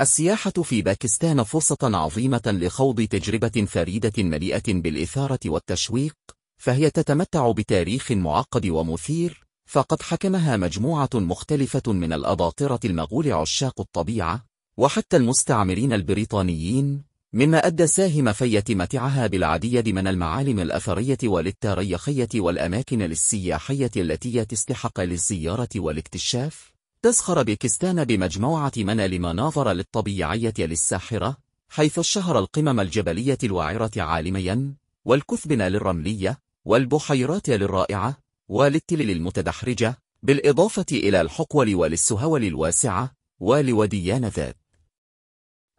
السياحة في باكستان فرصة عظيمة لخوض تجربة فريدة مليئة بالإثارة والتشويق فهي تتمتع بتاريخ معقد ومثير فقد حكمها مجموعة مختلفة من الأباطرة المغول عشاق الطبيعة وحتى المستعمرين البريطانيين مما أدى ساهم في متعها بالعديد من المعالم الأثرية والتاريخية والأماكن السياحية التي تستحق للزيارة والاكتشاف تزخر باكستان بمجموعة من المناظر للطبيعية للساحرة حيث اشتهر القمم الجبلية الوعرة عالميا والكثبن للرملية والبحيرات للرائعة والتل للمتدحرجة بالإضافة إلى الحقول وللسهول الواسعة ولوديان ذات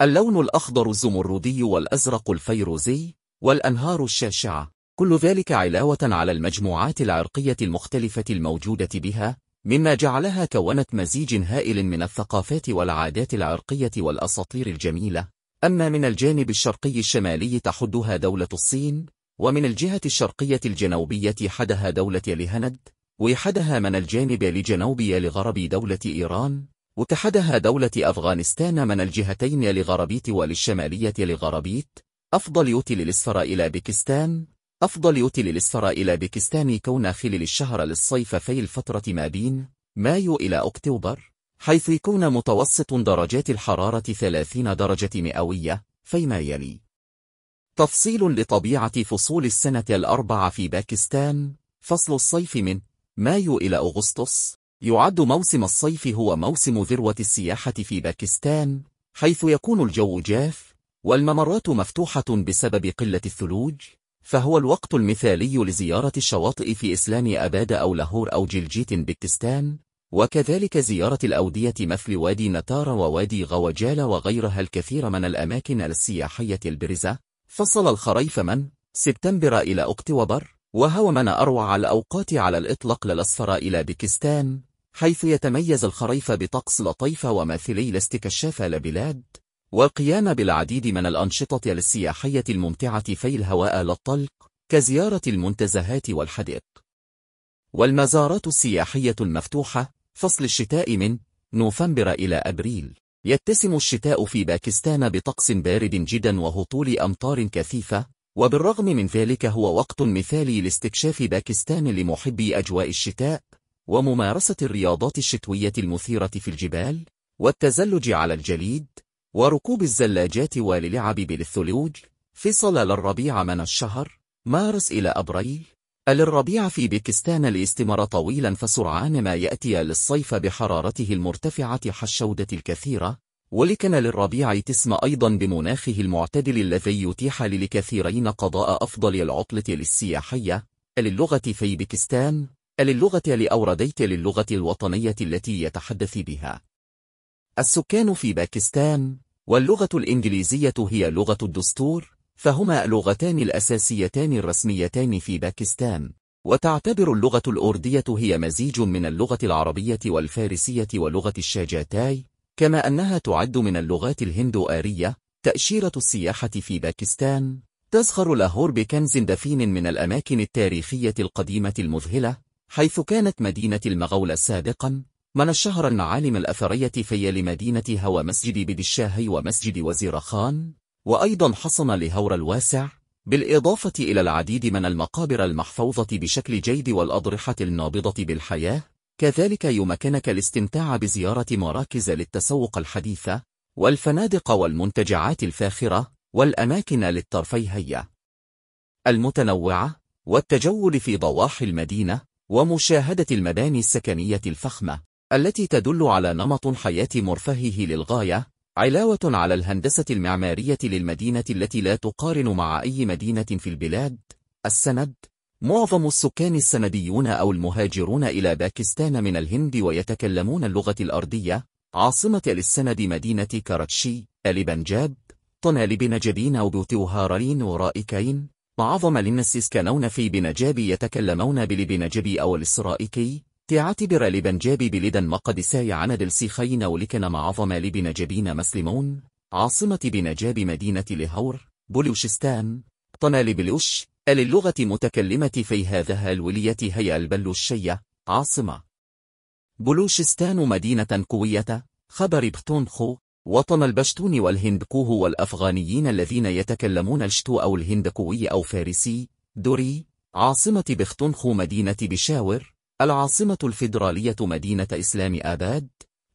اللون الأخضر الزمردي والأزرق الفيروزي والأنهار الشاشعة كل ذلك علاوة على المجموعات العرقية المختلفة الموجودة بها مما جعلها كونت مزيج هائل من الثقافات والعادات العرقية والأساطير الجميلة أما من الجانب الشرقي الشمالي تحدها دولة الصين ومن الجهة الشرقية الجنوبية حدها دولة لهند وحدها من الجانب لجنوبي لغرب دولة إيران وتحدها دولة أفغانستان من الجهتين لغربيت وللشمالية لغربيت أفضل يوتي للإسفر إلى باكستان أفضل يوتي للسرى إلى باكستان كون خلال الشهر للصيف في الفترة ما بين مايو إلى أكتوبر حيث يكون متوسط درجات الحرارة 30 درجة مئوية فيما يلي تفصيل لطبيعة فصول السنة الأربعة في باكستان فصل الصيف من مايو إلى أغسطس يعد موسم الصيف هو موسم ذروة السياحة في باكستان حيث يكون الجو جاف والممرات مفتوحة بسبب قلة الثلوج فهو الوقت المثالي لزيارة الشواطئ في إسلام أباد أو لاهور أو جلجيت بكتستان وكذلك زيارة الأودية مثل وادي نتار ووادي غوجال وغيرها الكثير من الأماكن السياحية البرزة فصل الخريف من سبتمبر إلى أكتوبر وهو من أروع الأوقات على الإطلاق للأصفر إلى بكستان حيث يتميز الخريف بطقس لطيف وماثلي لاستكشاف لبلاد والقيام بالعديد من الأنشطة السياحية الممتعة في الهواء للطلق كزيارة المنتزهات والحدائق والمزارات السياحية المفتوحة فصل الشتاء من نوفمبر إلى أبريل يتسم الشتاء في باكستان بطقس بارد جدا وهطول أمطار كثيفة وبالرغم من ذلك هو وقت مثالي لاستكشاف باكستان لمحبي أجواء الشتاء وممارسة الرياضات الشتوية المثيرة في الجبال والتزلج على الجليد وركوب الزلاجات وللعب بالثلوج فصل للربيع من الشهر مارس إلى أبريل الربيع في باكستان الاستمر طويلا فسرعان ما يأتي للصيف بحرارته المرتفعة حشودة الكثيرة ولكن للربيع تسمى أيضا بمناخه المعتدل الذي يتيح للكثيرين قضاء أفضل العطلة للسياحية للغة في باكستان للغة لأورديت للغة الوطنية التي يتحدث بها السكان في باكستان واللغة الإنجليزية هي لغة الدستور فهما لغتان الأساسيتان الرسميتان في باكستان وتعتبر اللغة الأردية هي مزيج من اللغة العربية والفارسية ولغة الشاجاتاي كما أنها تعد من اللغات الهندوآرية تأشيرة السياحة في باكستان تزخر لاهور بكنز دفين من الأماكن التاريخية القديمة المذهلة حيث كانت مدينة المغول سابقا من الشهر المعالم الأثرية في لمدينة هوى مسجد بدشاهي ومسجد وزير خان وأيضا حصن لهور الواسع بالإضافة إلى العديد من المقابر المحفوظة بشكل جيد والأضرحة النابضة بالحياة كذلك يمكنك الاستمتاع بزيارة مراكز للتسوق الحديثة والفنادق والمنتجعات الفاخرة والأماكن للترفيهية المتنوعة والتجول في ضواحي المدينة ومشاهدة المباني السكنية الفخمة التي تدل على نمط حياة مرفهه للغاية علاوة على الهندسة المعمارية للمدينة التي لا تقارن مع أي مدينة في البلاد السند معظم السكان السنديون أو المهاجرون إلى باكستان من الهند ويتكلمون اللغة الأرضية عاصمة للسند مدينة كراتشي البنجاب طنال بنجابين أو بوتوهارين ورائكين معظم الناس كانون في بنجاب يتكلمون بالبنجبي أو الإسرائيكي تعتبر لبنجاب بلدا مقدساي عند السيخين ولكن معظم لبنجابين مسلمون عاصمة بنجاب مدينة لهور بلوشستان لبلوش بلوش اللغة متكلمة في هذا الولية هي البلوشية عاصمة بلوشستان مدينة قوية خبر بختونخو وطن البشتون والهندكوه والأفغانيين الذين يتكلمون الشتو أو الهندكوي أو فارسي دوري عاصمة بختونخو مدينة بشاور العاصمة الفيدرالية مدينة إسلام آباد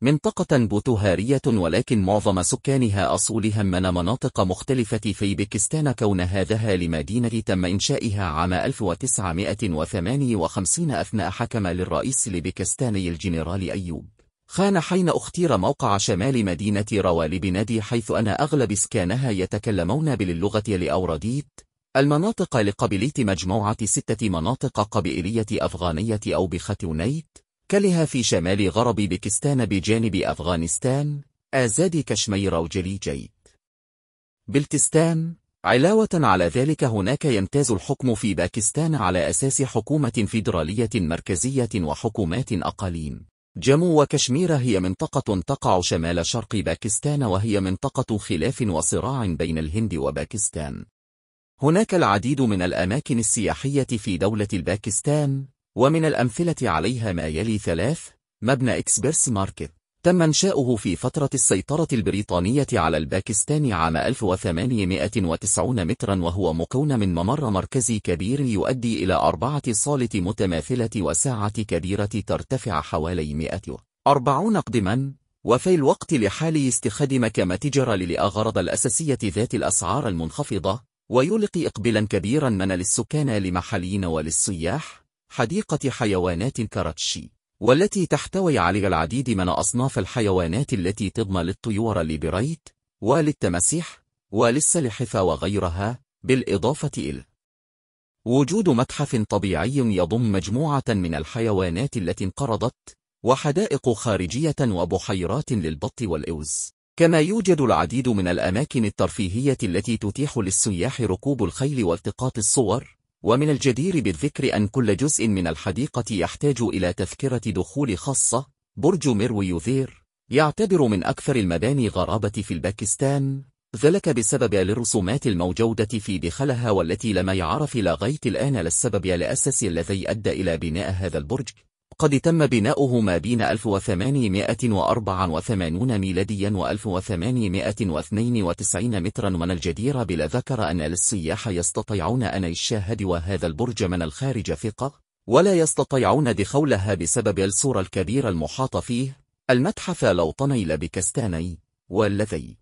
منطقة بوتهارية ولكن معظم سكانها أصولهم من مناطق مختلفة في باكستان كون هذا لمدينة تم إنشائها عام 1958 أثناء حكم للرئيس لباكستاني الجنرال أيوب خان حين اختير موقع شمال مدينة روالبنادي حيث أن أغلب سكانها يتكلمون باللغة لأوراديت المناطق لقبيليت مجموعة ستة مناطق قبائلية أفغانية أو بختونيت كلها في شمال غرب بكستان بجانب أفغانستان آزاد كشمير وجليجيت بلتستان علاوة على ذلك هناك يمتاز الحكم في باكستان على أساس حكومة فيدرالية مركزية وحكومات أقاليم جمو وكشمير هي منطقة تقع شمال شرق باكستان وهي منطقة خلاف وصراع بين الهند وباكستان هناك العديد من الأماكن السياحية في دولة الباكستان، ومن الأمثلة عليها ما يلي ثلاث مبنى إكسبرس ماركت تم إنشاؤه في فترة السيطرة البريطانية على الباكستان عام 1890 مترا وهو مكون من ممر مركزي كبير يؤدي إلى أربعة صالة متماثلة وساعة كبيرة ترتفع حوالي 140 قدما وفي الوقت لحالي استخدم كمتجر للأغراض الأساسية ذات الأسعار المنخفضة ويلقي إقبلا كبيرا من للسكان لمحلين وللسياح حديقة حيوانات كراتشي والتي تحتوي على العديد من أصناف الحيوانات التي تضمن للطيور الليبريت وللتماسيح وللسلحفة وغيرها بالإضافة إلى وجود متحف طبيعي يضم مجموعة من الحيوانات التي انقرضت وحدائق خارجية وبحيرات للبط والإوز كما يوجد العديد من الأماكن الترفيهية التي تتيح للسياح ركوب الخيل والتقاط الصور ومن الجدير بالذكر أن كل جزء من الحديقة يحتاج إلى تذكرة دخول خاصة برج مروي يذير يعتبر من أكثر المباني غرابة في الباكستان ذلك بسبب الرسومات الموجودة في دخلها والتي لم يعرف لغاية الآن للسبب الأساسي الذي أدى إلى بناء هذا البرج قد تم بناؤه ما بين 1884 ميلاديا و1892 مترا من الجديرة بلا ذكر أن للسياح يستطيعون أن يشاهدوا هذا البرج من الخارج ثقة ولا يستطيعون دخولها بسبب الصورة الكبيرة المحاط فيه المتحف لوطني لبكستاني والذي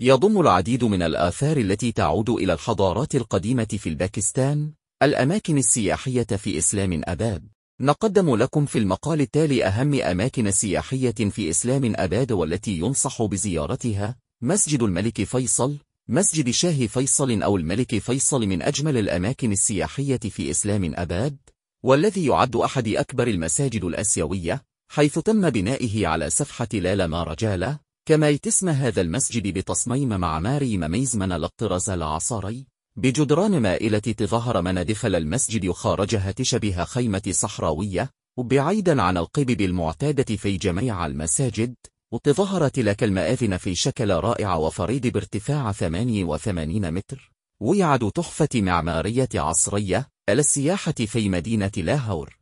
يضم العديد من الآثار التي تعود إلى الحضارات القديمة في الباكستان الأماكن السياحية في إسلام أباد نقدم لكم في المقال التالي أهم أماكن سياحية في إسلام أباد والتي ينصح بزيارتها مسجد الملك فيصل مسجد شاه فيصل أو الملك فيصل من أجمل الأماكن السياحية في إسلام أباد والذي يعد أحد أكبر المساجد الأسيوية حيث تم بنائه على سفحة لالا ما رجالة كما يتسمى هذا المسجد بتصميم معماري مميز من الاطراز العصاري بجدران مائلة تظهر منادفل المسجد خارجها تشبه خيمة صحراوية وبعيدا عن القبب المعتادة في جميع المساجد وتظهر تلك المآذن في شكل رائع وفريد بارتفاع 88 متر ويعد تحفة معمارية عصرية على السياحة في مدينة لاهور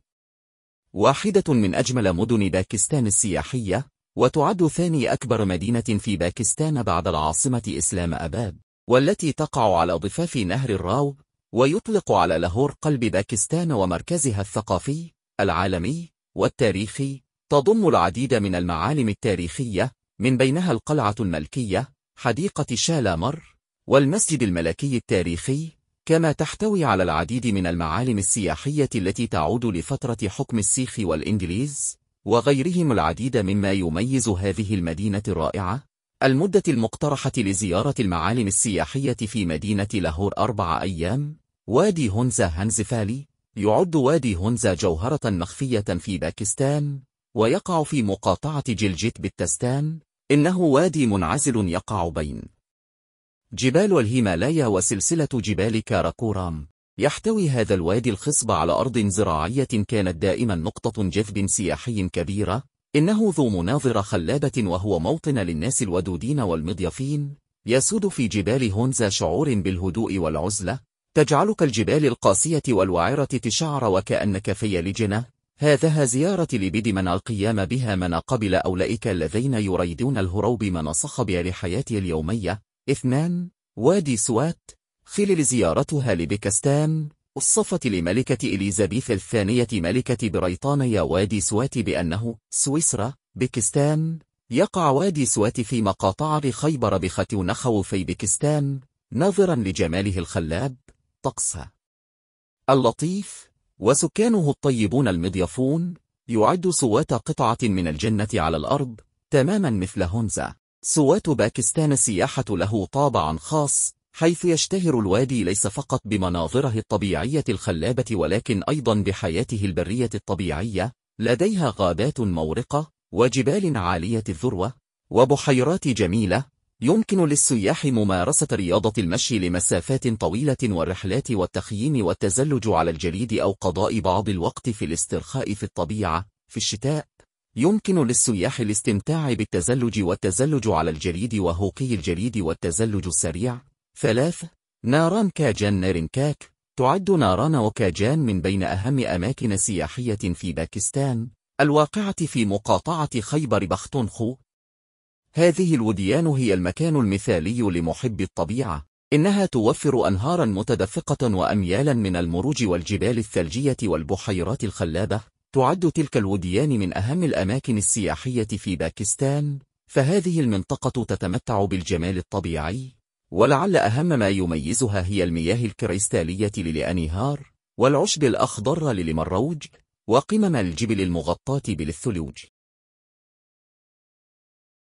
واحدة من أجمل مدن باكستان السياحية وتعد ثاني أكبر مدينة في باكستان بعد العاصمة إسلام أباد والتي تقع على ضفاف نهر الراو ويطلق على لاهور قلب باكستان ومركزها الثقافي العالمي والتاريخي تضم العديد من المعالم التاريخية من بينها القلعة الملكية حديقة شالامر والمسجد الملكي التاريخي كما تحتوي على العديد من المعالم السياحية التي تعود لفترة حكم السيخ والإنجليز وغيرهم العديد مما يميز هذه المدينة الرائعة المدة المقترحة لزيارة المعالم السياحية في مدينة لاهور أربع أيام وادي هونزا هنزفالي يعد وادي هونزا جوهرة مخفية في باكستان ويقع في مقاطعة جلجت بالتستان إنه وادي منعزل يقع بين جبال الهيمالايا وسلسلة جبال كاراكورام يحتوي هذا الوادي الخصب على أرض زراعية كانت دائما نقطة جذب سياحي كبيرة إنه ذو مناظر خلابة وهو موطن للناس الودودين والمضيفين يسود في جبال هونزا شعور بالهدوء والعزلة تجعلك الجبال القاسية والوعرة تشعر وكأنك في لجنة هذا زيارة لبد من القيام بها من قبل أولئك الذين يريدون الهروب من صخب لحياة اليومية اثنان وادي سوات خلل زيارتها لبكستان وصفت لملكة إليزابيث الثانية ملكة بريطانيا وادي سوات بأنه سويسرا بكستان يقع وادي سوات في مقاطعة خيبر بختو نخو في بكستان نظرا لجماله الخلاب طقسه اللطيف وسكانه الطيبون المضيفون يعد سوات قطعة من الجنة على الأرض تماما مثل هونزا سوات باكستان السياحة له طابعا خاص حيث يشتهر الوادي ليس فقط بمناظره الطبيعية الخلابة ولكن أيضا بحياته البرية الطبيعية لديها غابات مورقة وجبال عالية الذروة وبحيرات جميلة يمكن للسياح ممارسة رياضة المشي لمسافات طويلة والرحلات والتخييم والتزلج على الجليد أو قضاء بعض الوقت في الاسترخاء في الطبيعة في الشتاء يمكن للسياح الاستمتاع بالتزلج والتزلج على الجليد وهوقي الجليد والتزلج السريع ثلاثة ناران كاجان نارنكاك تعد ناران وكاجان من بين أهم أماكن سياحية في باكستان الواقعة في مقاطعة خيبر بختونخو هذه الوديان هي المكان المثالي لمحب الطبيعة إنها توفر أنهارا متدفقة وأميالا من المروج والجبال الثلجية والبحيرات الخلابة تعد تلك الوديان من أهم الأماكن السياحية في باكستان فهذه المنطقة تتمتع بالجمال الطبيعي ولعل أهم ما يميزها هي المياه الكريستالية للأنهار والعشب الأخضر للمروج وقمم الجبل المغطاة بالثلوج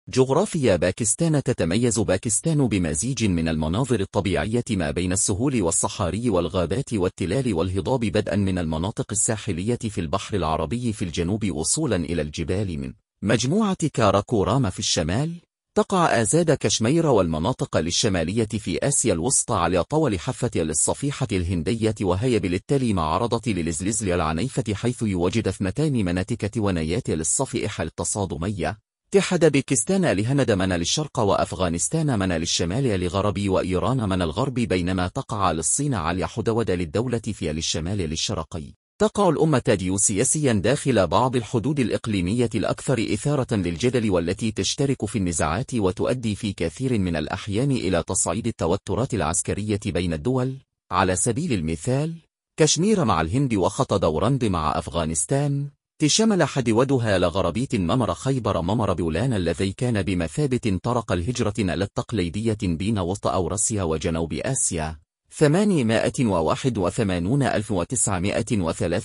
جغرافيا باكستان تتميز باكستان بمزيج من المناظر الطبيعية ما بين السهول والصحاري والغابات والتلال والهضاب بدءا من المناطق الساحلية في البحر العربي في الجنوب وصولا إلى الجبال من مجموعة كاراكوراما في الشمال تقع آزاد كشمير والمناطق للشمالية في آسيا الوسطى على طول حافة للصفيحة الهندية وهي بالتالي معرضة للزلزل العنيفة حيث يوجد اثنتان مناتكة ونيات للصفائح التصادمية اتحد باكستان لهند من للشرق وأفغانستان من للشمال لغرب وإيران من الغرب بينما تقع للصين على حدود للدولة في للشمال للشرقي تقع الأمة جيوسياسيا داخل بعض الحدود الإقليمية الأكثر إثارة للجدل والتي تشترك في النزاعات وتؤدي في كثير من الأحيان إلى تصعيد التوترات العسكرية بين الدول على سبيل المثال كشمير مع الهند وخط دورند مع أفغانستان تشمل حدودها لغربيت ممر خيبر ممر بولان الذي كان بمثابة طرق الهجرة التقليدية بين وسط أوراسيا وجنوب آسيا ثمانمائة وواحد وثمانون ألف وتسعمائة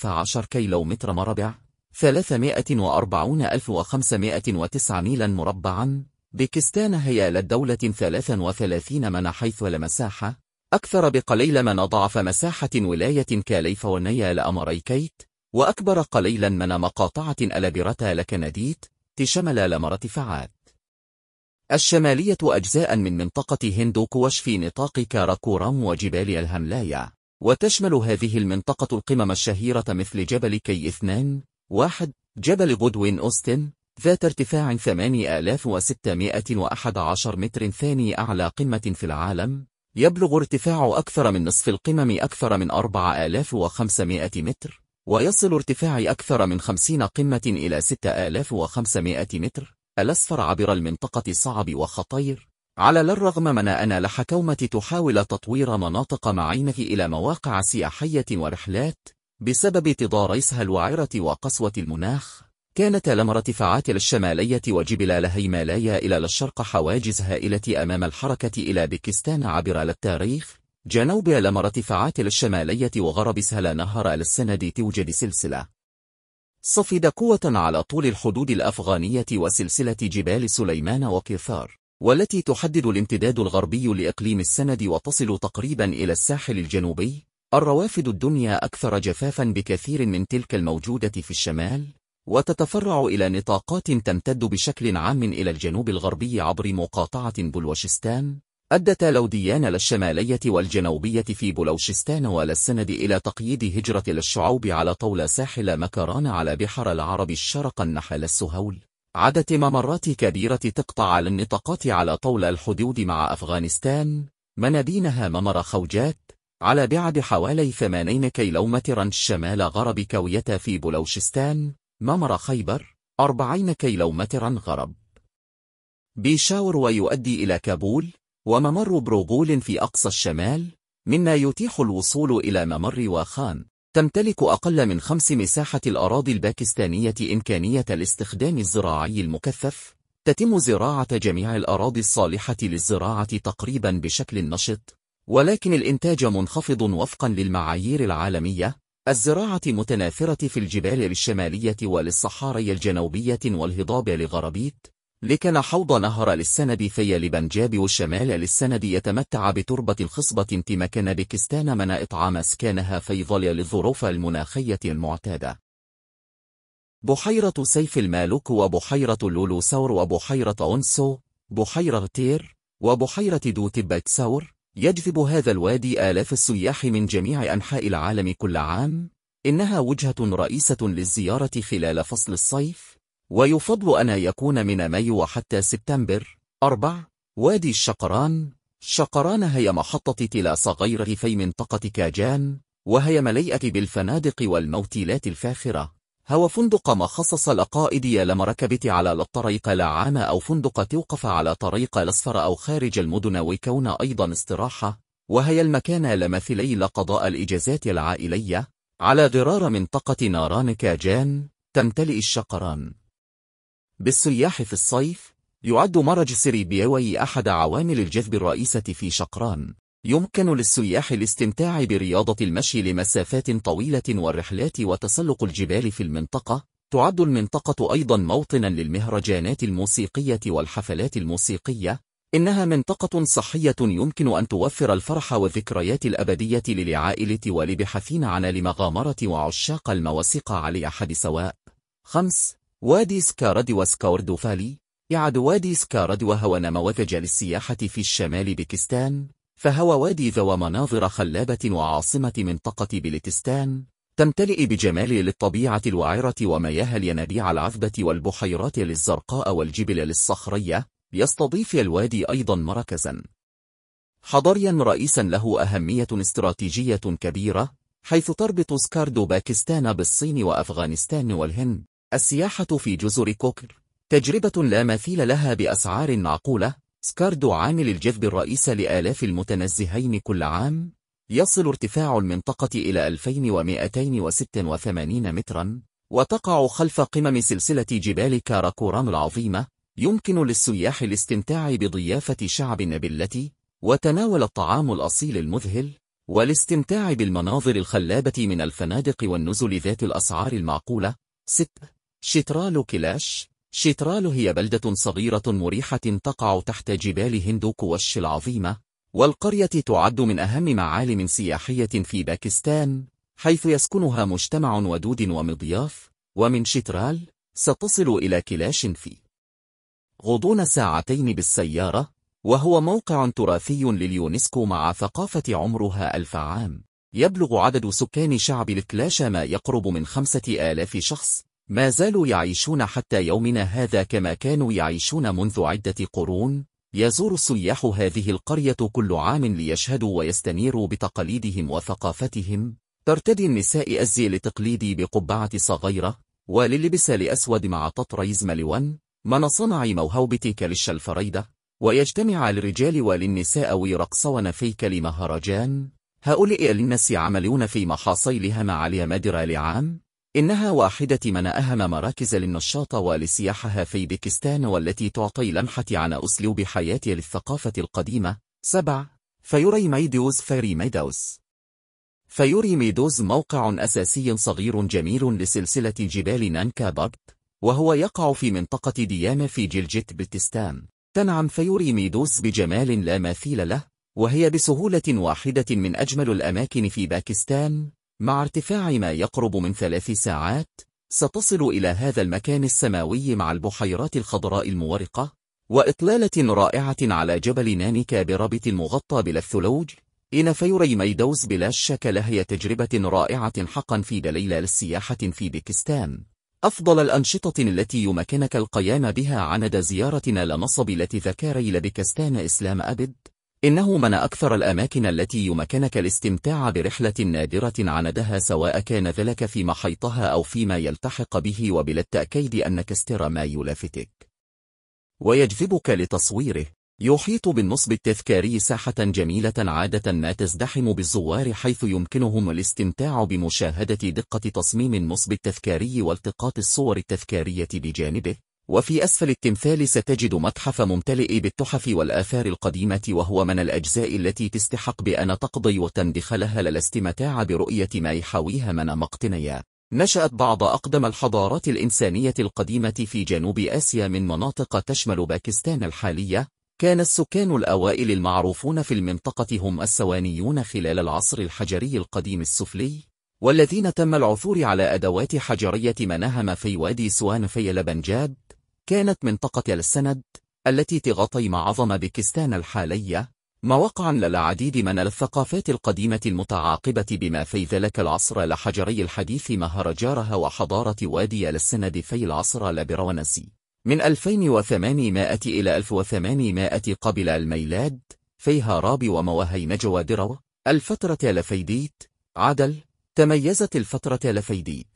عشر مربع ثلاثمائة وأربعون ألف وخمسمائة وتسع ميلا مربعا باكستان هي للدولة ثلاثا وثلاثين من حيث المساحة أكثر بقليل من ضعف مساحة ولاية كاليفورنيا لأمريكيت وأكبر قليلا من مقاطعة ألابرتا لكنديت تشمل لمرتفعات الشمالية أجزاء من منطقة هندوكوش في نطاق كاراكورام وجبال الهملايا وتشمل هذه المنطقة القمم الشهيرة مثل جبل كي اثنان واحد جبل غودوين أوستن ذات ارتفاع 8611 متر ثاني أعلى قمة في العالم يبلغ ارتفاع أكثر من نصف القمم أكثر من 4500 متر ويصل ارتفاع أكثر من 50 قمة إلى 6500 متر الأسفر عبر المنطقة صعب وخطير على الرغم من أن لحكومة تحاول تطوير مناطق معينه إلى مواقع سياحية ورحلات بسبب تضاريسها الوعرة وقسوة المناخ كانت لم ارتفاعات الشمالية وجبل لهيمالايا إلى الشرق حواجز هائلة أمام الحركة إلى باكستان عبر التاريخ جنوب لم ارتفاعات الشمالية وغرب سهل نهر السند توجد سلسلة صفد قوة على طول الحدود الأفغانية وسلسلة جبال سليمان وكيفار والتي تحدد الامتداد الغربي لإقليم السند وتصل تقريبا إلى الساحل الجنوبي الروافد الدنيا أكثر جفافا بكثير من تلك الموجودة في الشمال وتتفرع إلى نطاقات تمتد بشكل عام إلى الجنوب الغربي عبر مقاطعة بلوشستان أدت لوديان للشمالية والجنوبية في بلوشستان وللسند إلى تقييد هجرة للشعوب على طول ساحل مكران على بحر العرب الشرق النحل السهول عدت ممرات كبيرة تقطع على النطاقات على طول الحدود مع أفغانستان منادينها ممر خوجات على بعد حوالي 80 كيلومترا شمال غرب كوية في بلوشستان ممر خيبر 40 كيلومترا غرب بيشاور ويؤدي إلى كابول وممر بروغول في أقصى الشمال مما يتيح الوصول إلى ممر واخان تمتلك أقل من خمس مساحة الأراضي الباكستانية إمكانية الاستخدام الزراعي المكثف تتم زراعة جميع الأراضي الصالحة للزراعة تقريبا بشكل نشط ولكن الإنتاج منخفض وفقا للمعايير العالمية الزراعة متناثرة في الجبال الشمالية وللصحاري الجنوبية والهضاب لغربيت لكن حوض نهر للسند في لبنجاب والشمال للسند يتمتع بتربة الخصبة امتمكن بكستان إطعام سكانها في ظل للظروف المناخية المعتادة بحيرة سيف المالوك وبحيرة اللولوسور وبحيرة أونسو بحيرة تير وبحيرة دوتباكسور يجذب هذا الوادي آلاف السياح من جميع أنحاء العالم كل عام إنها وجهة رئيسة للزيارة خلال فصل الصيف ويفضل أن يكون من مايو حتى سبتمبر 4 وادي الشقران شقران هي محطة تلا صغيرة في منطقة كاجان وهي مليئة بالفنادق والموتيلات الفاخرة هو فندق ما خصص الأقائد يلم ركبت على الطريق لعامة أو فندق توقف على طريق الأصفر أو خارج المدن وكون أيضا استراحة وهي المكان لمثلي لقضاء الإجازات العائلية على غرار منطقة ناران كاجان تمتلئ الشقران بالسياح في الصيف يعد مرج سريبيوي أحد عوامل الجذب الرئيسة في شقران يمكن للسياح الاستمتاع برياضة المشي لمسافات طويلة والرحلات وتسلق الجبال في المنطقة تعد المنطقة أيضا موطنا للمهرجانات الموسيقية والحفلات الموسيقية إنها منطقة صحية يمكن أن توفر الفرح والذكريات الأبدية للعائلة ولبحثين عن المغامرة وعشاق المواسيقى على أحد سواء خمس وادي سكارد وسكوردوفالي يعد وادي سكارد وهو نموذج للسياحة في الشمال بكستان فهو وادي ذو مناظر خلابة وعاصمة منطقة بلتستان تمتلئ بجمال للطبيعة الوعرة ومياه الينابيع العذبة والبحيرات للزرقاء والجبل للصخرية يستضيف الوادي أيضا مركزا حضريا رئيسا له أهمية استراتيجية كبيرة حيث تربط سكاردو باكستان بالصين وأفغانستان والهند السياحة في جزر كوكر تجربة لا مثيل لها بأسعار معقولة سكاردو عامل الجذب الرئيس لآلاف المتنزهين كل عام يصل ارتفاع المنطقة إلى 2286 مترا وتقع خلف قمم سلسلة جبال كاراكورام العظيمة يمكن للسياح الاستمتاع بضيافة شعب النبلة وتناول الطعام الأصيل المذهل والاستمتاع بالمناظر الخلابة من الفنادق والنزل ذات الأسعار المعقولة 6. شترال كلاش شترال هي بلدة صغيرة مريحة تقع تحت جبال هندو كوش العظيمة والقرية تعد من أهم معالم سياحية في باكستان حيث يسكنها مجتمع ودود ومضياف ومن شترال ستصل إلى كلاش في غضون ساعتين بالسيارة وهو موقع تراثي لليونسكو مع ثقافة عمرها ألف عام يبلغ عدد سكان شعب الكلاش ما يقرب من خمسة آلاف شخص ما زالوا يعيشون حتى يومنا هذا كما كانوا يعيشون منذ عدة قرون يزور السياح هذه القرية كل عام ليشهدوا ويستنيروا بتقاليدهم وثقافتهم ترتدي النساء أزي لتقليدي بقبعة صغيرة وللبس لأسود مع تطريز ملون من صنع موهوبتك للشلفريدة ويجتمع الرجال وللنساء ويرقصون فيك لمهرجان هؤلاء الناس عملون في محاصيلها مع اليمادر لعام إنها واحدة من أهم مراكز للنشاط والسياحة في بكستان والتي تعطي لمحة عن أسلوب حياة للثقافة القديمة 7. فيوري ميدوز فيري ميدوز فيوري ميدوز موقع أساسي صغير جميل لسلسلة جبال نانكا وهو يقع في منطقة ديام في جلجت بلتستان تنعم فيوري ميدوز بجمال لا مثيل له وهي بسهولة واحدة من أجمل الأماكن في باكستان مع ارتفاع ما يقرب من ثلاث ساعات ستصل إلى هذا المكان السماوي مع البحيرات الخضراء المورقة وإطلالة رائعة على جبل نانيكا برابط المغطى بلا الثلوج إن فيوري ميدوز بلا شك لهي تجربة رائعة حقا في دليل للسياحة في بكستان أفضل الأنشطة التي يمكنك القيام بها عند زيارتنا لنصب التي ذكاري لبكستان إسلام أبد إنه من أكثر الأماكن التي يمكنك الاستمتاع برحلة نادرة عندها سواء كان ذلك في محيطها أو فيما يلتحق به وبلا التأكيد أنك استرى ما يلافتك ويجذبك لتصويره يحيط بالنصب التذكاري ساحة جميلة عادة ما تزدحم بالزوار حيث يمكنهم الاستمتاع بمشاهدة دقة تصميم النصب التذكاري والتقاط الصور التذكارية بجانبه وفي أسفل التمثال ستجد متحف ممتلئ بالتحف والآثار القديمة وهو من الأجزاء التي تستحق بأن تقضي وتندخ لها للاستمتاع برؤية ما يحاويها من مقتنية نشأت بعض أقدم الحضارات الإنسانية القديمة في جنوب آسيا من مناطق تشمل باكستان الحالية كان السكان الأوائل المعروفون في المنطقة هم السوانيون خلال العصر الحجري القديم السفلي والذين تم العثور على أدوات حجرية مناهم في وادي سوان في لبنجاد كانت منطقة السند التي تغطي معظم باكستان الحالية مواقعا للعديد من الثقافات القديمة المتعاقبة بما في ذلك العصر الحجري الحديث مهرجارها وحضارة وادي السند في العصر لبرونسي من 2800 إلى 1800 قبل الميلاد في هراب ومواهي نجوى درو الفترة لفيديت عدل تميزت الفترة لفيديك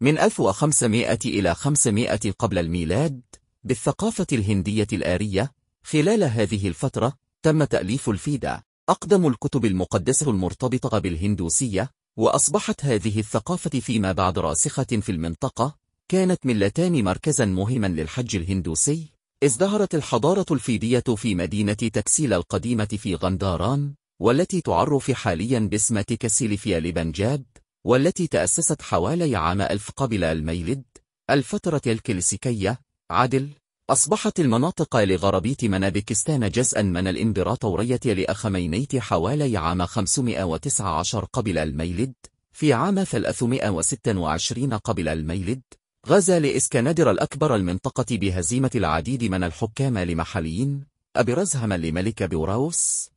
من 1500 إلى 500 قبل الميلاد بالثقافة الهندية الآرية خلال هذه الفترة تم تأليف الفيدا أقدم الكتب المقدسة المرتبطة بالهندوسية وأصبحت هذه الثقافة فيما بعد راسخة في المنطقة كانت ملتان مركزا مهما للحج الهندوسي ازدهرت الحضارة الفيدية في مدينة تكسيل القديمة في غنداران والتي تعرف حاليا باسم تيكاسيليفيا لبنجاب والتي تأسست حوالي عام 1000 قبل الميلد الفترة الكلاسيكية عدل أصبحت المناطق لغربيت منابكستان جزءا من الإمبراطورية لأخمينيت حوالي عام 519 قبل الميلد في عام 326 قبل الميلد غزا لإسكندر الأكبر المنطقة بهزيمة العديد من الحكام لمحليين أبرزهم لملك بوراوس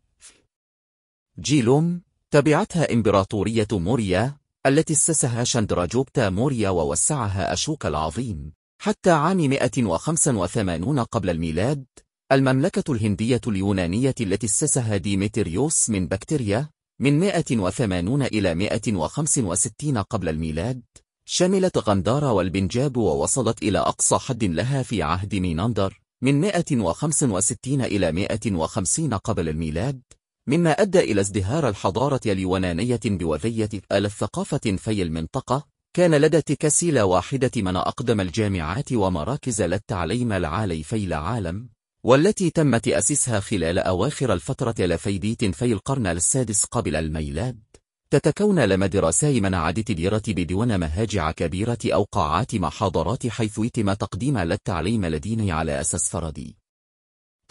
جيلوم تبعتها إمبراطورية موريا التي اسسها شندراجوبتا موريا ووسعها أشوك العظيم حتى عام 185 قبل الميلاد المملكة الهندية اليونانية التي اسسها ديمتريوس من بكتيريا من 180 إلى 165 قبل الميلاد شملت غندارا والبنجاب ووصلت إلى أقصى حد لها في عهد ميناندر من 165 إلى 150 قبل الميلاد مما أدى إلى ازدهار الحضارة اليونانية بوذية آل الثقافة في المنطقة كان لدى تكاسيلا واحدة من أقدم الجامعات ومراكز للتعليم العالي في العالم والتي تم تأسيسها خلال أواخر الفترة لفيديت في القرن السادس قبل الميلاد تتكون لما دراساي من عادة تديرة بدون مهاجع كبيرة أو قاعات محاضرات حيث يتم تقديم للتعليم لديني على أساس فردي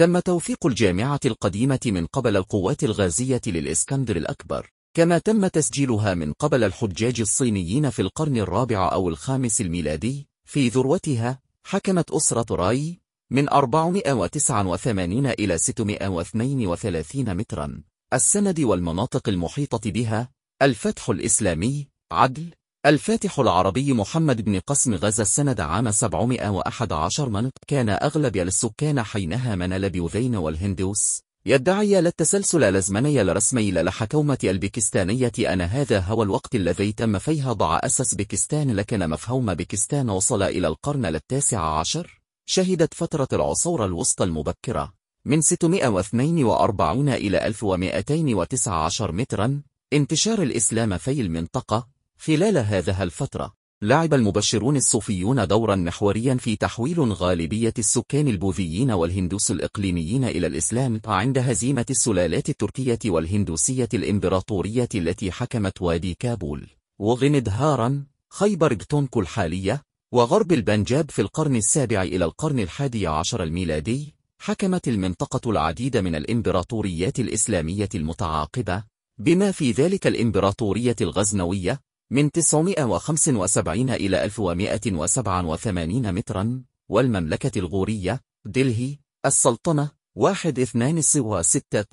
تم توثيق الجامعة القديمة من قبل القوات الغازية للإسكندر الأكبر كما تم تسجيلها من قبل الحجاج الصينيين في القرن الرابع أو الخامس الميلادي في ذروتها حكمت أسرة راي من 489 إلى 632 مترا السند والمناطق المحيطة بها الفتح الإسلامي عدل الفاتح العربي محمد بن قسم غزا السند عام 711 من كان أغلب السكان حينها من لبيوذين والهندوس يدعي التسلسل لزمني الرسمي للحكومة البكستانية أن هذا هو الوقت الذي تم فيها ضع أسس بكستان لكن مفهوم بكستان وصل إلى القرن التاسع عشر شهدت فترة العصور الوسطى المبكرة من 642 إلى 1219 مترا انتشار الإسلام في المنطقة خلال هذه الفترة، لعب المبشرون الصوفيون دورا محوريا في تحويل غالبية السكان البوذيين والهندوس الإقليميين إلى الإسلام عند هزيمة السلالات التركية والهندوسية الإمبراطورية التي حكمت وادي كابول وغندهارا خيبر جتونكو الحالية وغرب البنجاب في القرن السابع إلى القرن الحادي عشر الميلادي حكمت المنطقة العديد من الإمبراطوريات الإسلامية المتعاقبة بما في ذلك الإمبراطورية الغزنوية من 975 إلى 1187 مترا والمملكة الغورية دلهي السلطنة 1 2 6 6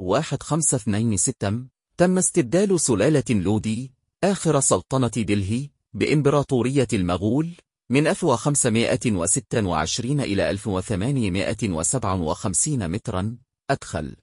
تم استبدال سلالة لودي آخر سلطنة دلهي بإمبراطورية المغول من 1526 إلى 1857 مترا أدخل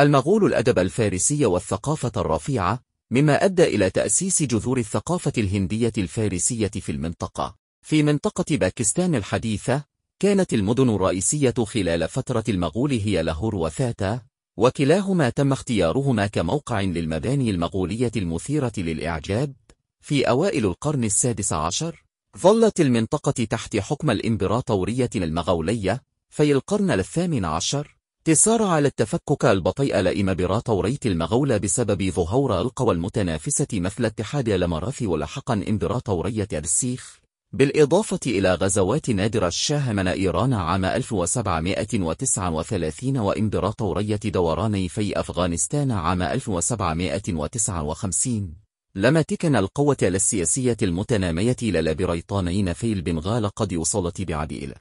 المغول الأدب الفارسي والثقافة الرفيعة مما أدى إلى تأسيس جذور الثقافة الهندية الفارسية في المنطقة. في منطقة باكستان الحديثة، كانت المدن الرئيسية خلال فترة المغول هي لاهور وفاتا، وكلاهما تم اختيارهما كموقع للمباني المغولية المثيرة للإعجاب. في أوائل القرن السادس عشر، ظلت المنطقة تحت حكم الإمبراطورية المغولية، في القرن الثامن عشر، تسارع على التفكك البطيء لئيم براطوريت المغولة بسبب ظهور القوى المتنافسة مثل اتحاد الامراث ولاحقا امبراطورية السيخ بالإضافة إلى غزوات نادر الشاه من إيران عام 1739 وإمبراطورية دوراني في أفغانستان عام 1759 لما تكن القوة السياسية المتنامية للبريطانيين في البنغال قد وصلت إلى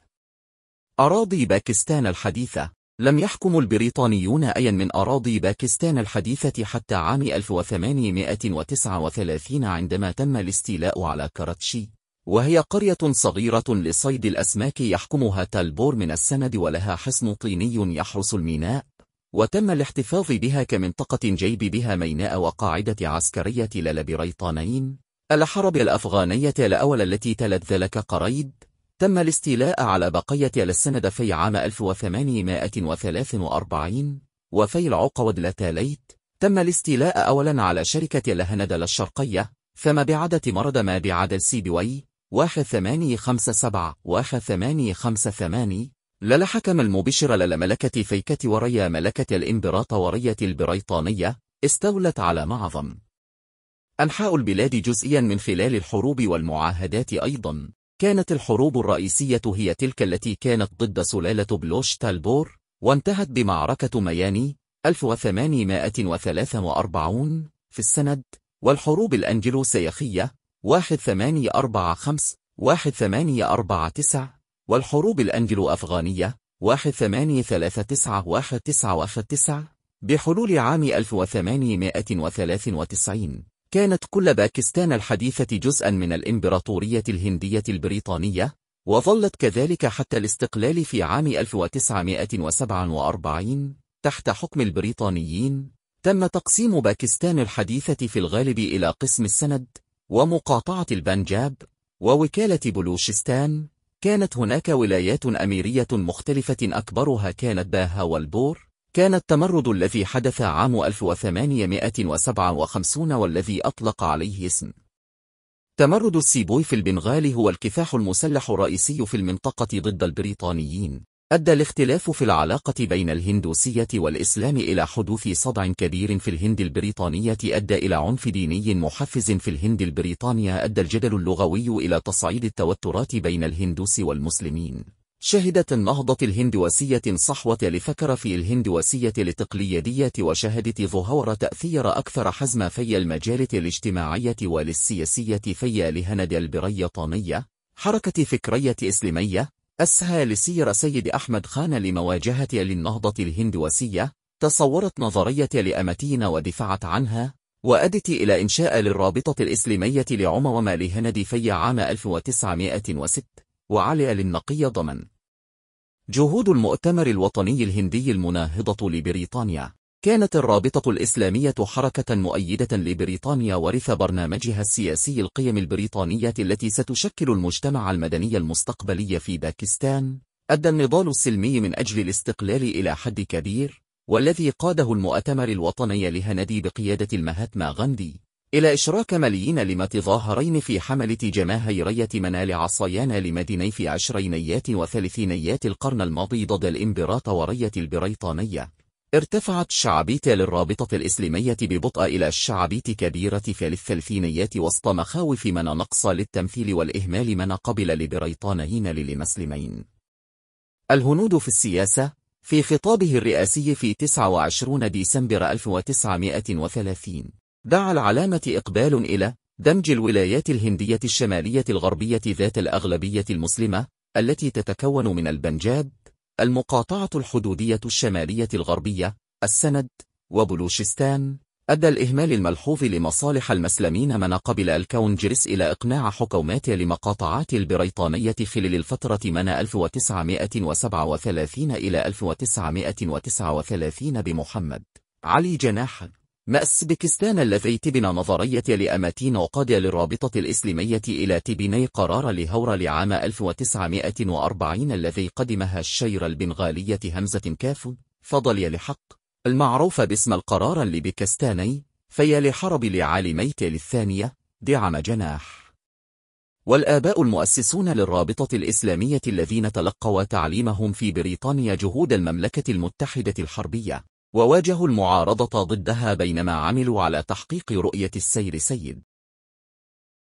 أراضي باكستان الحديثة لم يحكم البريطانيون أيا من أراضي باكستان الحديثة حتى عام 1839 عندما تم الاستيلاء على كراتشي وهي قرية صغيرة لصيد الأسماك يحكمها تالبور من السند ولها حصن طيني يحرس الميناء وتم الاحتفاظ بها كمنطقة جيب بها ميناء وقاعدة عسكرية للبريطانيين الحرب الأفغانية الأول التي تلت ذلك قريب تم الاستيلاء على بقية السند في عام 1843 وفي العقود لتاليت تم الاستيلاء أولا على شركة الهندل الشرقية فما بعدة مرض ما بعد السيبوي 1857 1858 للحكم المبشر للملكة فيكة وريا ملكة الإمبراطورية البريطانية استولت على معظم أنحاء البلاد جزئيا من خلال الحروب والمعاهدات أيضا كانت الحروب الرئيسية هي تلك التي كانت ضد سلالة بلوش تالبور وانتهت بمعركة مياني 1843 في السند والحروب الأنجلوسيخية 1845-1849 والحروب الأنجلو-أفغانية 1839-1919 بحلول عام 1893 كانت كل باكستان الحديثة جزءا من الإمبراطورية الهندية البريطانية وظلت كذلك حتى الاستقلال في عام 1947 تحت حكم البريطانيين تم تقسيم باكستان الحديثة في الغالب إلى قسم السند ومقاطعة البنجاب ووكالة بلوشستان كانت هناك ولايات أميرية مختلفة أكبرها كانت باها والبور كان التمرد الذي حدث عام 1857 والذي أطلق عليه اسم تمرد السيبوي في البنغال هو الكفاح المسلح الرئيسي في المنطقة ضد البريطانيين أدى الاختلاف في العلاقة بين الهندوسية والإسلام إلى حدوث صدع كبير في الهند البريطانية أدى إلى عنف ديني محفز في الهند البريطانية أدى الجدل اللغوي إلى تصعيد التوترات بين الهندوس والمسلمين شهدت النهضة الهندوسية صحوة لفكر في الهندوسية لتقليدية وشهدت ظهور تأثير أكثر حزم في المجال الاجتماعية والسياسية في لهند البريطانية حركة فكرية إسلامية أسهى لسير سيد أحمد خان لمواجهة للنهضة الهندوسية تصورت نظرية لأمتين ودفعت عنها وأدت إلى إنشاء للرابطة الإسلامية لعموم لهند في عام 1906 وعلي للنقي ضمن جهود المؤتمر الوطني الهندي المناهضة لبريطانيا كانت الرابطة الإسلامية حركة مؤيدة لبريطانيا ورث برنامجها السياسي القيم البريطانية التي ستشكل المجتمع المدني المستقبلي في باكستان أدى النضال السلمي من أجل الاستقلال إلى حد كبير والذي قاده المؤتمر الوطني لهندي بقيادة المهاتما غاندي إلى إشراك مليين لمتظاهرين في حملة جماهيرية منال عصيانا لمدني في عشرينيات وثلاثينيات القرن الماضي ضد الإمبراطورية البريطانية ارتفعت شعبيت للرابطة الإسلامية ببطء إلى الشعبيت كبيرة في الثلاثينيات وسط مخاوف من نقص للتمثيل والإهمال من قبل لبريطانيين للمسلمين الهنود في السياسة في خطابه الرئاسي في 29 ديسمبر 1930 دعا العلامة إقبال إلى دمج الولايات الهندية الشمالية الغربية ذات الأغلبية المسلمة التي تتكون من البنجاب المقاطعة الحدودية الشمالية الغربية السند وبلوشستان أدى الإهمال الملحوظ لمصالح المسلمين من قبل الكونجرس إلى إقناع حكومات لمقاطعات البريطانية خلال الفترة من 1937 إلى 1939 بمحمد علي جناحك مأس أسبكستان الذي تبنى نظرية لأماتين وقاد للرابطة الإسلامية إلى تبني قرار لهور لعام 1940 الذي قدمها الشير البنغالية همزة كاف فضل لحق المعروف باسم القرار الليبكستاني فيا لحرب لعالميت للثانية دعم جناح والآباء المؤسسون للرابطة الإسلامية الذين تلقوا تعليمهم في بريطانيا جهود المملكة المتحدة الحربية وواجهوا المعارضة ضدها بينما عملوا على تحقيق رؤية السير سيد